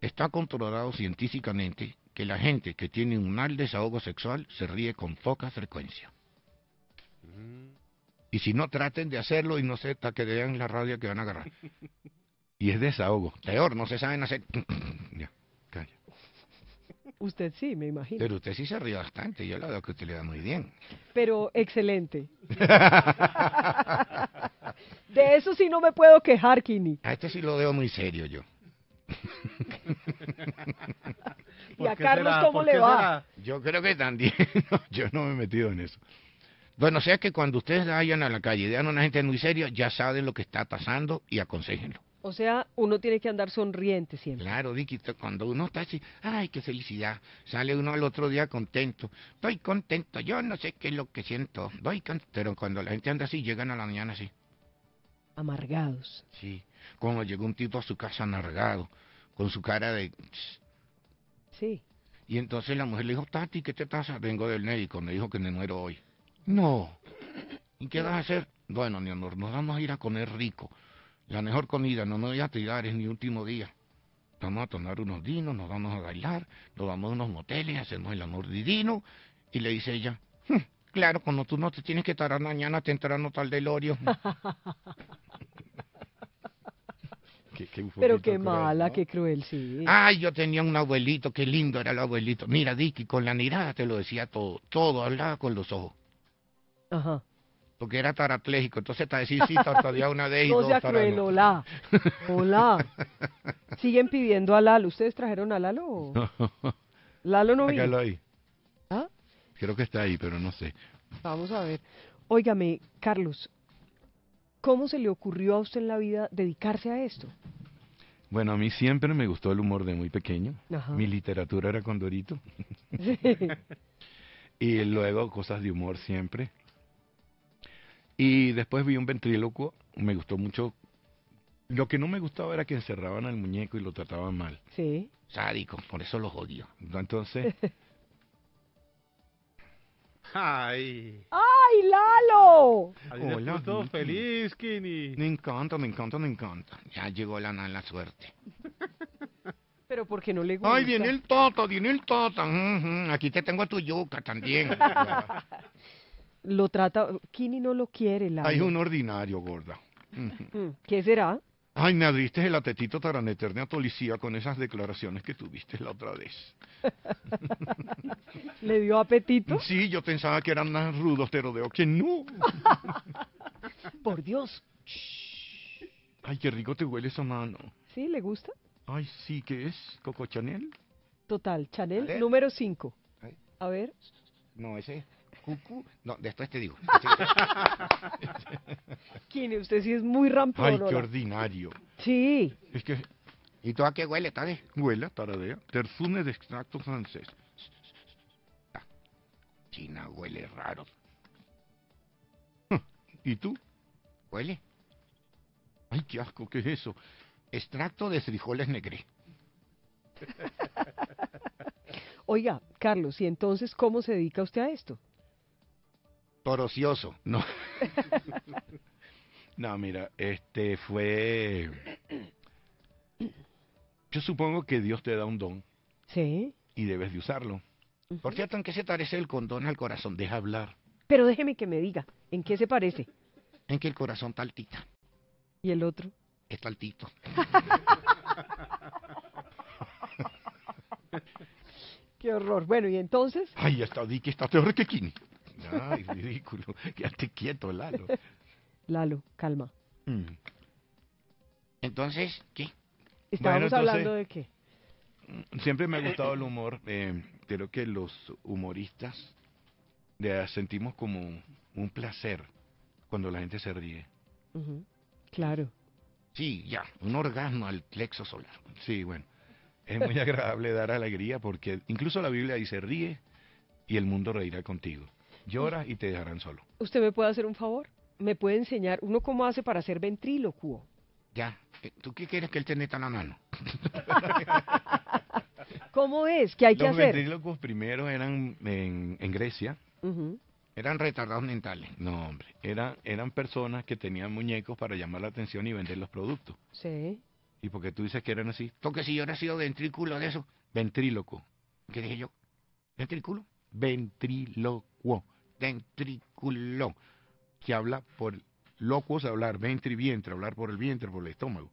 está controlado científicamente que la gente que tiene un mal desahogo sexual se ríe con poca frecuencia. Mm. Y si no, traten de hacerlo y no se que vean la radio que van a agarrar. Y es desahogo. Peor, no se saben hacer. ya, calla. Usted sí, me imagino. Pero usted sí se ríe bastante. Yo la veo que usted le da muy bien. Pero excelente. de eso sí no me puedo quejar, Kini. A este sí lo veo muy serio yo. ¿Y a Carlos cómo le va? Yo creo que también. yo no me he metido en eso. Bueno, o sea que cuando ustedes vayan a la calle y vean a una gente muy seria, ya saben lo que está pasando y aconsejenlo. O sea, uno tiene que andar sonriente siempre. Claro, cuando uno está así, ay, qué felicidad, sale uno al otro día contento, estoy contento, yo no sé qué es lo que siento, pero cuando la gente anda así, llegan a la mañana así. Amargados. Sí, como llegó un tipo a su casa amargado, con su cara de... Sí. Y entonces la mujer le dijo, Tati, ¿qué te pasa? Vengo del médico, me dijo que me muero hoy. No. ¿Y qué vas a hacer? Bueno, mi amor, nos vamos a ir a comer rico. La mejor comida, no me voy a tirar, es mi último día. Vamos a tomar unos dinos, nos vamos a bailar, nos vamos a unos moteles, hacemos el amor divino. Y le dice ella, hm, claro, cuando tú no te tienes que a mañana, te entrarán tal del Qué, Pero qué mala, qué cruel, sí. Ay, yo tenía un abuelito, qué lindo era el abuelito. Mira, Dicky, con la mirada te lo decía todo, todo hablaba con los ojos. Ajá. Porque era tarapléjico. Entonces está decir sí, todavía una de ellos. No sea cruel, hola. Hola. Siguen pidiendo a Lalo. ¿Ustedes trajeron a Lalo? No. Lalo no vino. ahí. ¿Ah? Creo que está ahí, pero no sé. Vamos a ver. Óigame, Carlos, ¿cómo se le ocurrió a usted en la vida dedicarse a esto? Bueno, a mí siempre me gustó el humor de muy pequeño. Mi literatura era Condorito. Sí. y luego cosas de humor siempre. Y después vi un ventrílocuo, me gustó mucho. Lo que no me gustaba era que encerraban al muñeco y lo trataban mal. Sí. Sádico, por eso los odio. Entonces. ¡Ay! ¡Ay, Lalo! Hola, todo feliz, Kini. Me encanta, me encanta, me encanta. Ya llegó la la suerte. Pero porque no le gusta. Ay, viene el Tota, viene el Tota. Aquí te tengo a tu yuca también. lo trata, Kini no lo quiere. la Hay un ordinario, gorda. Mm, ¿Qué será? Ay, me abriste el atetito a policía con esas declaraciones que tuviste la otra vez. ¿Le dio apetito? Sí, yo pensaba que eran más rudos, pero veo que no. Por Dios. Ay, qué rico te huele esa mano. ¿Sí? ¿Le gusta? Ay, sí, ¿qué es? ¿Coco Chanel? Total, Chanel número 5. A ver. No, ese. Cucu. No, después te digo. ¿Quién? Usted sí es muy rampón. Ay, qué ordinario. Sí. Es que... ¿Y tú a qué huele, Tade? Huele, Taradea. terfume de extracto francés. Ah, China huele raro. ¿Y tú? ¿Huele? Ay, qué asco, ¿qué es eso? Extracto de frijoles negré. Oiga, Carlos, ¿y entonces cómo se dedica usted a esto? ocioso, no. no, mira, este fue. Yo supongo que Dios te da un don. Sí. Y debes de usarlo. Por cierto, ¿en qué se parece el condón al corazón? Deja hablar. Pero déjeme que me diga, ¿en qué se parece? En que el corazón taltita. ¿Y el otro? Es taltito. Qué horror. Bueno, y entonces. Ay, está di que está peor que Kini. Ay, ridículo. Quédate quieto, Lalo. Lalo, calma. Mm. Entonces, ¿qué? Estábamos hablando de qué. Mm, siempre me ha gustado el humor. Eh, creo que los humoristas sentimos como un placer cuando la gente se ríe. Claro. Sí, ya, un orgasmo al plexo solar. Sí, bueno. Es muy agradable dar alegría porque incluso la Biblia dice ríe y el mundo reirá contigo lloras y te dejarán solo. ¿Usted me puede hacer un favor? ¿Me puede enseñar uno cómo hace para ser ventrílocuo? Ya, eh, ¿tú qué quieres que él te meta la mano? ¿Cómo es? ¿Qué hay que hacer? Los ventrílocos primero eran en, Grecia, eran retardados mentales. No, hombre, eran, eran personas que tenían muñecos para llamar la atención y vender los productos. Sí. Y porque tú dices que eran así, Porque si yo no he sido ventrículo de eso, ventríloco. ¿Qué dije yo? ¿Ventrículo? Ventrílocuo ventrículo, que habla por locos, hablar ventre y vientre, hablar por el vientre, por el estómago.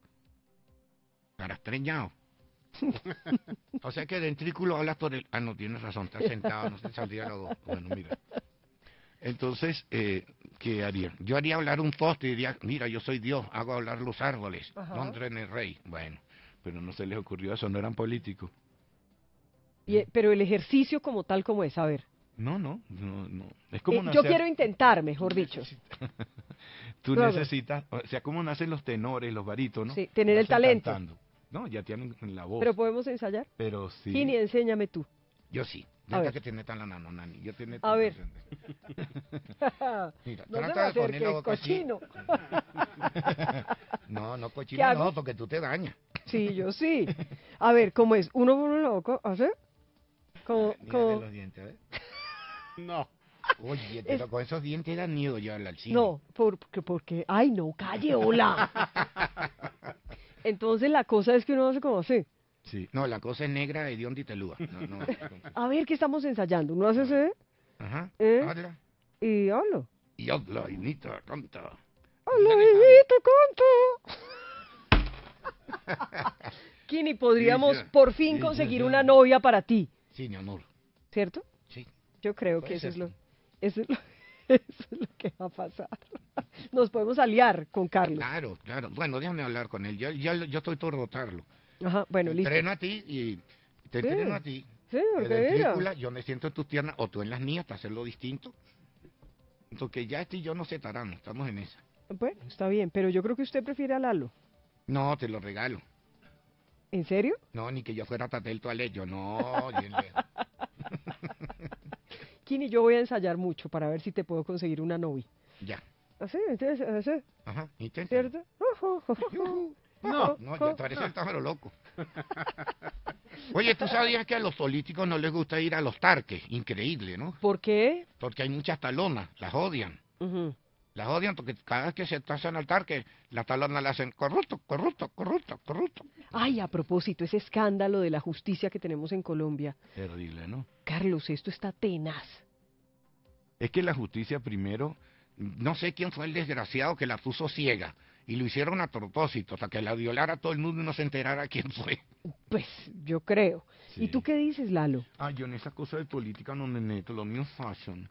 Carastreñado. o sea que el ventrículo habla por el. Ah, no, tienes razón, estás sentado, no se saldría los dos. Bueno, mira. Entonces, eh, ¿qué haría? Yo haría hablar un poste y diría, mira, yo soy Dios, hago hablar los árboles, en el rey. Bueno, pero no se les ocurrió eso, no eran políticos. Eh, pero el ejercicio como tal, como es? A ver. No, no, no, no. Es como eh, nacer... Yo quiero intentar, mejor dicho. Tú necesitas, o sea, como nacen los tenores, los ¿no? Sí, tener el talento. No, ya tienen la voz. Pero podemos ensayar. Pero sí. ni enséñame tú. Yo sí. Nunca que tiene tan la nano, nani. Yo tiene A ver. Mira, no trata de poner cochino. no, no cochino, no, porque tú te dañas. Sí, yo sí. A ver, ¿cómo es? Uno por uno, ¿Cómo? Como, Mira, como... los dientes, ¿eh? No. Oye, pero con esos dientes da miedo llevarla al cine. No, porque, porque, ay no, calle, hola. Entonces la cosa es que uno no se conoce. Sí, no, la cosa es negra, de y telúa. No, A ver, ¿qué estamos ensayando? ¿Uno hace ese? Ajá, ¿Eh? habla. Y hablo. Y habla, Inita, canta. Hola, Inita, canta. Kini, podríamos por fin conseguir una novia para ti. Sí, mi amor. ¿Cierto? Yo creo que pues eso es, lo, es, lo, que va a pasar. Nos podemos aliar con Carlos. Claro, claro. Bueno, déjame hablar con él. Yo, yo, estoy todo rotarlo. Ajá, bueno, listo. Entreno a ti y te entreno a ti. Sí, yo me siento en tus piernas o tú en las mías para hacerlo distinto. Porque ya este y yo se separamos, estamos en esa. Bueno, está bien, pero yo creo que usted prefiere a No, te lo regalo. ¿En serio? No, ni que yo fuera Tatel Toalet, yo no. y yo voy a ensayar mucho para ver si te puedo conseguir una novia. Ya. Así, entonces, así. Ajá, intenta. ¿Cierto? No, no, te parece el lo loco. Oye, ¿tú sabías que a los políticos no les gusta ir a los tarques? Increíble, ¿no? ¿Por qué? Porque hay muchas talonas, las odian. Ajá. Las odian porque cada vez que se en altar, que la talona la hacen corrupto, corrupto, corrupto, corrupto. Ay, a propósito, ese escándalo de la justicia que tenemos en Colombia. Terrible, ¿no? Carlos, esto está tenaz. Es que la justicia primero, no sé quién fue el desgraciado que la puso ciega y lo hicieron a propósito, hasta que la violara todo el mundo y no se enterara quién fue. Pues yo creo. ¿Y tú qué dices, Lalo? Ay, ah, yo en esa cosa de política no me meto, lo mío fashion.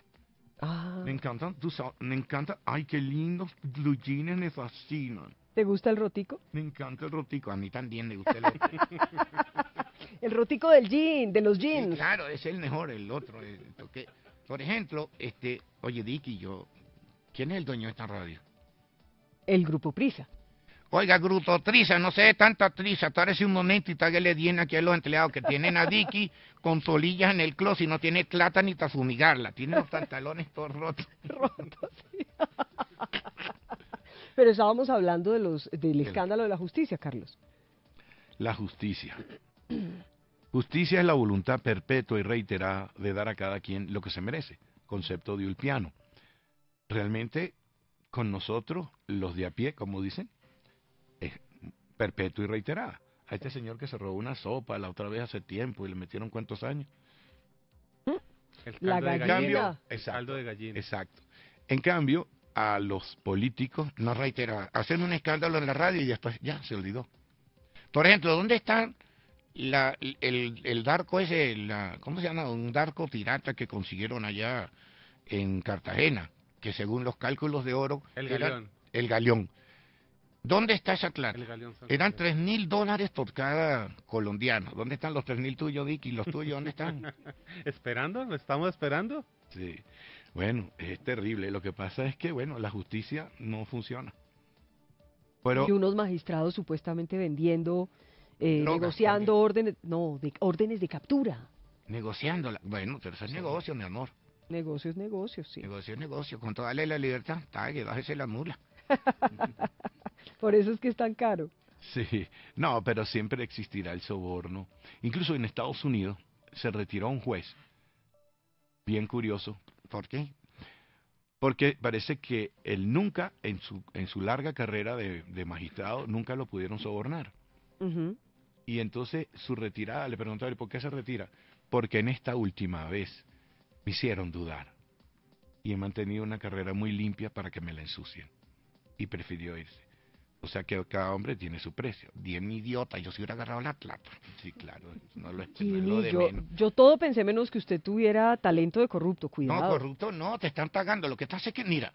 Ah. Me encantan, me encanta. Ay, qué lindos los jeans me fascinan. ¿Te gusta el rotico? Me encanta el rotico, a mí también me gusta el rotico. el rotico del jean, de los jeans. claro, es el mejor, el otro. Por ejemplo, este, oye Dicky, yo, ¿quién es el dueño de esta radio? El Grupo Prisa. Oiga, Gruto, triza, no sé tanta triza, parece un momento y le bien aquí a los empleados que tienen a Dicky con solillas en el closet y no tiene plata ni para fumigarla, tiene los pantalones todos rotos. Rotos, Pero estábamos hablando de los, del escándalo de la justicia, Carlos. La justicia. Justicia es la voluntad perpetua y reiterada de dar a cada quien lo que se merece, concepto de Ulpiano. Realmente, con nosotros, los de a pie, como dicen, perpetua y reiterada. A este señor que se robó una sopa la otra vez hace tiempo y le metieron cuántos años. Mm. El caldo De gallina. Exacto, En cambio, a los políticos no reitera. hacen un escándalo en la radio y después ya se olvidó. Por ejemplo, ¿dónde están la, el, el darco ese, la, ¿cómo se llama? Un darco pirata que consiguieron allá en Cartagena, que según los cálculos de oro... El galeón. El galeón. ¿Dónde está esa Eran tres mil dólares por cada colombiano. ¿Dónde están los tres mil tuyos, Vicky? ¿Los tuyos dónde están? ¿Esperando? ¿Lo estamos esperando? Sí. Bueno, es terrible. Lo que pasa es que, bueno, la justicia no funciona. Pero, y unos magistrados supuestamente vendiendo, eh, negociando órdenes, no, de, órdenes de captura. Negociando, Bueno, pero eso es negocio, mi amor. Negocio es negocio, sí. Negocio es negocio. Con toda la libertad, que bájese la mula. Por eso es que es tan caro. Sí, no, pero siempre existirá el soborno. Incluso en Estados Unidos se retiró un juez. Bien curioso. ¿Por qué? Porque parece que él nunca, en su, en su larga carrera de, magistrado, nunca lo pudieron sobornar. Y entonces su retirada, le preguntaron, ¿por qué se retira? Porque en esta última vez me hicieron dudar. Y he mantenido una carrera muy limpia para que me la ensucien y prefirió irse. O sea que cada hombre tiene su precio. Bien idiota, yo si hubiera agarrado la plata. Sí, claro, no lo, yo, yo todo pensé menos que usted tuviera talento de corrupto, cuidado. No, corrupto no, te están pagando. Lo que estás es que, mira,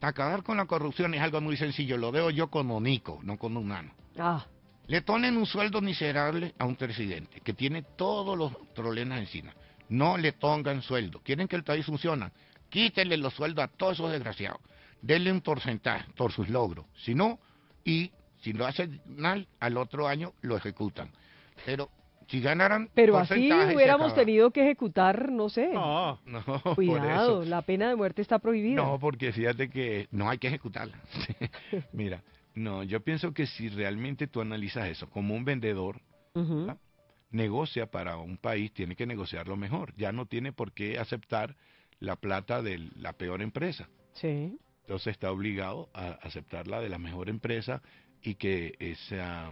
acabar con la corrupción es algo muy sencillo. Lo veo yo como Nico, no como humano. Ah. Le tonen un sueldo miserable a un presidente que tiene todos los problemas encima. No le pongan sueldo. Quieren que el país funcione. Quítenle los sueldos a todos esos desgraciados denle un porcentaje por sus logros. Si no, y si lo hacen mal, al otro año lo ejecutan. Pero si ganaran Pero así hubiéramos tenido que ejecutar, no sé. No, no Cuidado, la pena de muerte está prohibida. No, porque fíjate que no hay que ejecutarla. Mira, no, yo pienso que si realmente tú analizas eso como un vendedor, negocia para un país, tiene que negociar lo mejor. Ya no tiene por qué aceptar la plata de la peor empresa. Sí. Entonces está obligado a aceptar la de la mejor empresa y que esa,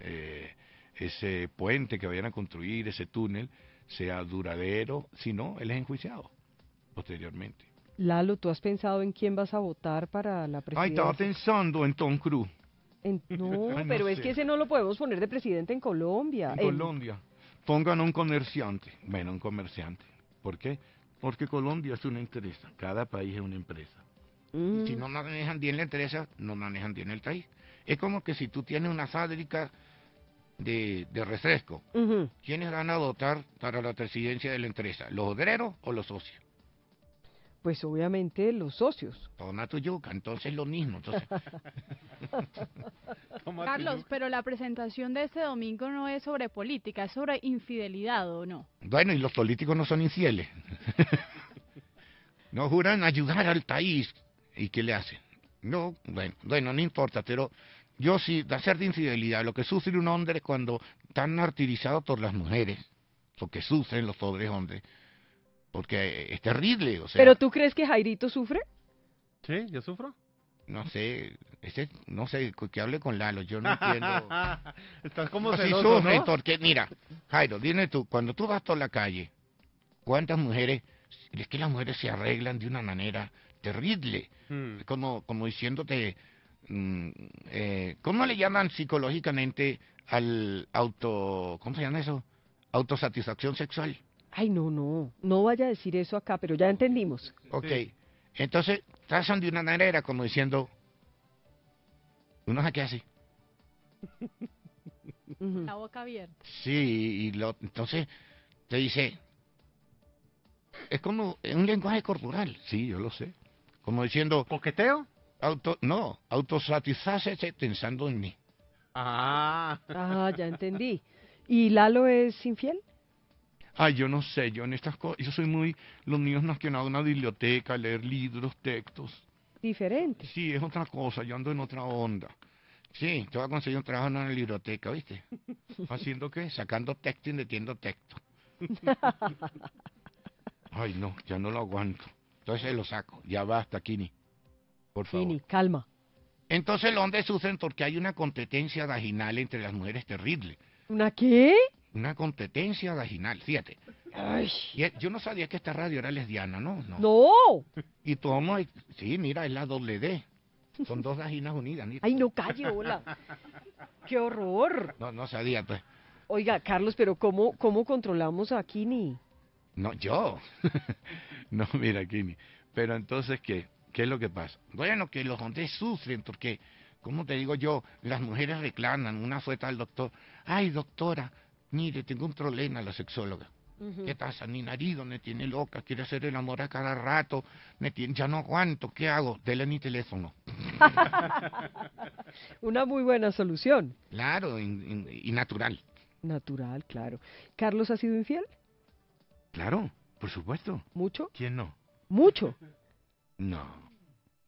eh, ese puente que vayan a construir, ese túnel, sea duradero, si no, él es enjuiciado posteriormente. Lalo, ¿tú has pensado en quién vas a votar para la presidencia? Ay, estaba pensando en Tom Cruise. no, pero es que ese no lo podemos poner de presidente en Colombia. En Colombia. Pongan un comerciante. Bueno, un comerciante. ¿Por qué? Porque Colombia es una empresa, cada país es una empresa. Si mm. no manejan bien la empresa, no manejan bien el país. Es como que si tú tienes una fábrica de, refresco, ¿quiénes van a votar para la presidencia de la empresa? ¿Los obreros o los socios? pues obviamente los socios. Toma tu yuca, entonces lo mismo. Carlos, pero la presentación de este domingo no es sobre política, es sobre infidelidad, ¿o no? Bueno, y los políticos no son infieles. no juran ayudar al país. ¿Y qué le hacen? No, bueno, bueno, no importa, pero yo sí, de hacer de infidelidad, lo que sufre un hombre cuando tan martirizado por las mujeres, lo que sufren los pobres hombres, porque es terrible. O sea, ¿Pero tú crees que Jairito sufre? Sí, yo sufro. No sé, ese, no sé, que hable con Lalo, yo no entiendo. Estás como celoso, sufre, ¿no? porque mira, Jairo, dime tú, cuando tú vas por la calle, ¿cuántas mujeres? Es que las mujeres se arreglan de una manera terrible, hmm. como, como diciéndote, mm, eh, ¿cómo le llaman psicológicamente al auto, ¿cómo se llama eso? Autosatisfacción sexual. Ay, no, no, no vaya a decir eso acá, pero ya entendimos. Ok, entonces trazan de una manera como diciendo, uno se así. La boca abierta. Sí, y entonces te dice, es como un lenguaje corporal. Sí, yo lo sé. Como diciendo... ¿Coqueteo? Auto, no, autosatisfácese pensando en mí. Ah, ah ya entendí. ¿Y Lalo es infiel? Ay, yo no sé, yo en estas cosas, yo soy muy, los niños nos que a una biblioteca, leer libros, textos. Diferente. Sí, es otra cosa, yo ando en otra onda. Sí, te voy a conseguir trabajo en la biblioteca, ¿viste? ¿Haciendo qué? Sacando texto y metiendo texto. Ay, no, ya no lo aguanto. Entonces lo saco, ya basta, Kini. Por favor. Kini, calma. Entonces, ¿dónde suceden? Porque hay una competencia vaginal entre las mujeres terrible. ¿Una qué? Una competencia vaginal, fíjate. Yo no sabía que esta radio era lesbiana, ¿no? No. no. Y tomo, sí, mira, es la doble D. Son dos vaginas unidas. Ay, no, calle, hola. ¡Qué horror! No, no sabía, pues. Oiga, Carlos, pero ¿cómo, cómo controlamos a Kini? No, yo. no, mira, Kini. Pero entonces, ¿qué? ¿Qué es lo que pasa? Bueno, que los hombres sufren porque, como te digo yo, las mujeres reclaman. Una fue al doctor. Ay, doctora, mire, tengo un problema, la sexóloga. ¿Qué pasa? Mi nariz me tiene loca, quiere hacer el amor a cada rato, me tiene, ya no aguanto, ¿qué hago? Dele mi teléfono. Una muy buena solución. Claro, y natural. Natural, claro. ¿Carlos ha sido infiel? Claro, por supuesto. ¿Mucho? ¿Quién no? ¿Mucho? No,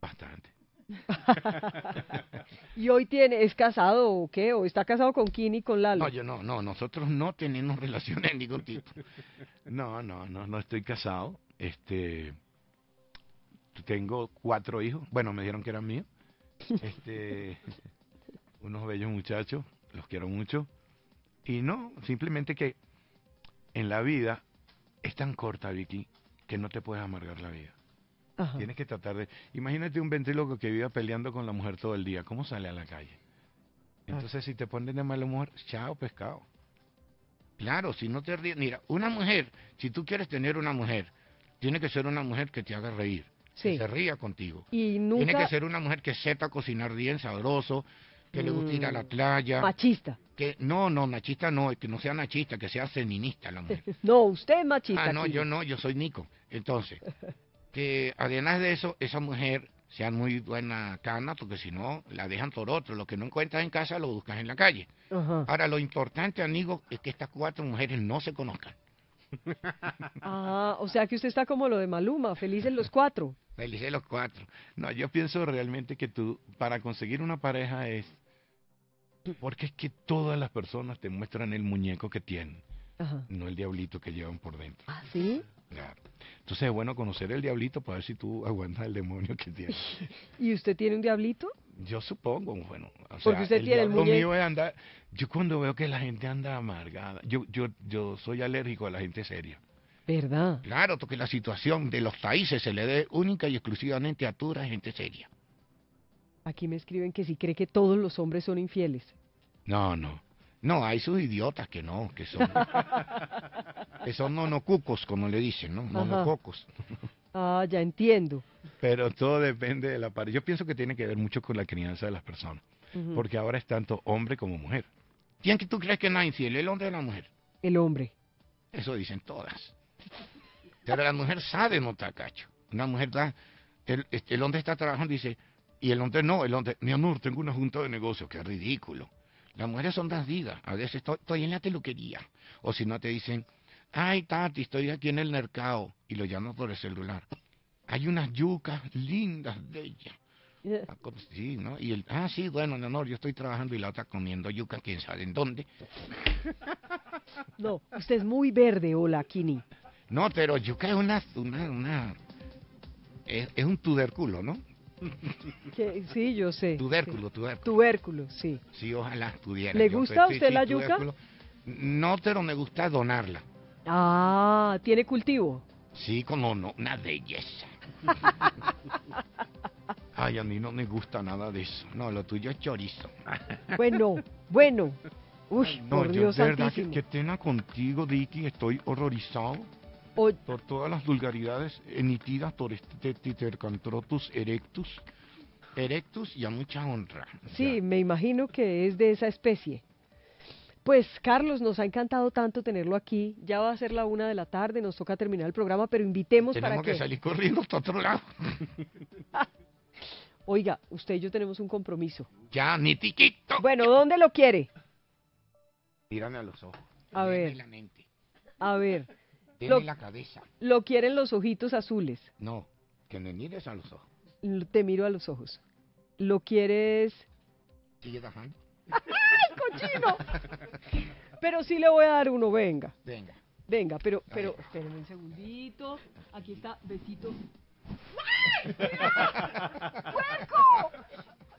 bastante. ¿Y hoy tiene, es casado o qué? ¿O está casado con Kini y con Lalo? No, yo no, no, nosotros no tenemos relaciones de ningún tipo. No, no, no, no estoy casado. Este, tengo cuatro hijos. Bueno, me dijeron que eran míos. Este, unos bellos muchachos, los quiero mucho. Y no, simplemente que en la vida es tan corta, Vicky, que no te puedes amargar la vida. Tienes que tratar de... Imagínate un ventríloco que viva peleando con la mujer todo el día. ¿Cómo sale a la calle? Ah. Entonces, si te ponen de mal humor, chao, pescado. Claro, si no te ríes... Mira, una mujer, si tú quieres tener una mujer, tiene que ser una mujer que te haga reír. Que se ría contigo. Y nunca... Tiene que ser una mujer que sepa cocinar bien, sabroso, que le guste ir a la mm, playa. Machista. Que, no, no, machista no, que no sea machista, que sea feminista la mujer. no, usted es machista. Ah, no, yo no, yo soy Nico. Entonces, que además de eso, esa mujer sea muy buena cana, porque si no, la dejan por otro. Lo que no encuentras en casa lo buscas en la calle. Ahora, lo importante, amigo, es que estas cuatro mujeres no se conozcan. ah, o sea que usted está como lo de Maluma, felices los cuatro. Felices los cuatro. No, yo pienso realmente que tú, para conseguir una pareja es... Porque es que todas las personas te muestran el muñeco que tienen, no el diablito que llevan por dentro. ¿Ah, sí? Entonces es bueno conocer el diablito para ver si tú aguantas el demonio que tiene ¿Y usted tiene un diablito? Yo supongo, bueno, Porque usted tiene el mío Yo cuando veo que la gente anda amargada, yo, yo, yo soy alérgico a la gente seria. ¿Verdad? Claro, porque la situación de los países se le dé única y exclusivamente a toda gente seria. Aquí me escriben que si cree que todos los hombres son infieles. No, no. No, hay sus idiotas que no, que son, que son nonocucos, como le dicen, ¿no? Nonococos. Ah, ya entiendo. Pero todo depende de la pareja. Yo pienso que tiene que ver mucho con la crianza de las personas, porque ahora es tanto hombre como mujer. ¿Quién que tú crees que es infiel, el hombre o la mujer? El hombre. Eso dicen todas. Pero la mujer sabe no cacho. Una mujer da, este, el, hombre está trabajando y dice, y el hombre no, el hombre, mi amor, tengo una junta de negocios, qué ridículo. Las mujeres son las vidas. A veces estoy, en la teluquería, O si no te dicen, ay Tati, estoy aquí en el mercado. Y lo llamo por el celular. Hay unas yucas lindas de ella. Ah, sí, Y el, ah, sí, bueno, no, no, yo estoy trabajando y la otra comiendo yuca, quién sabe en dónde. No, usted es muy verde, hola, Kini. No, pero yuca es una, una, una es, es un tuberculo, ¿no? sí, yo sé. Tubérculo, tubérculo. Tubérculo, sí. Sí, ojalá pudiera. ¿Le pues, gusta a usted la yuca? No, pero me gusta donarla. Ah, ¿tiene cultivo? Sí, como no, una belleza. Ay, a mí no me gusta nada de eso. No, lo tuyo es chorizo. Bueno, bueno. Uy, no, Dios de verdad que, que, tenga contigo, Dicky, estoy horrorizado. Por todas las vulgaridades emitidas por este titercantrotus erectus. Erectus y a mucha honra. Sí, me imagino que es de esa especie. Pues Carlos, nos ha encantado tanto tenerlo aquí. Ya va a ser la una de la tarde, nos toca terminar el programa, pero invitemos para que... Tenemos que salir corriendo hasta otro lado. Oiga, usted y yo tenemos un compromiso. Ya, ni tiquito. Bueno, ¿dónde lo quiere? Mírame a los ojos. A ver. La mente. A ver tiene lo, la cabeza. Lo quieren los ojitos azules. No, que me mires a los ojos. Te miro a los ojos. Lo quieres... ¿Sigue ¡Ay, cochino! pero sí le voy a dar uno, venga. Venga. Venga, pero, pero, espérenme un segundito. Aquí está, besito. ¡Ay!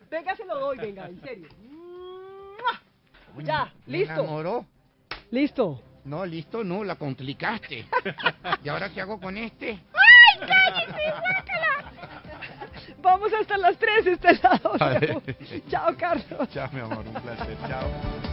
Venga, se lo doy, venga, en serio. Ya, listo. enamoró? Listo. No, listo, no, la complicaste. ¿Y ahora qué hago con este? ¡Ay, cállese, guácala! Vamos hasta las tres, este lado. Chao, Carlos. Chao, mi amor, un placer. Chao.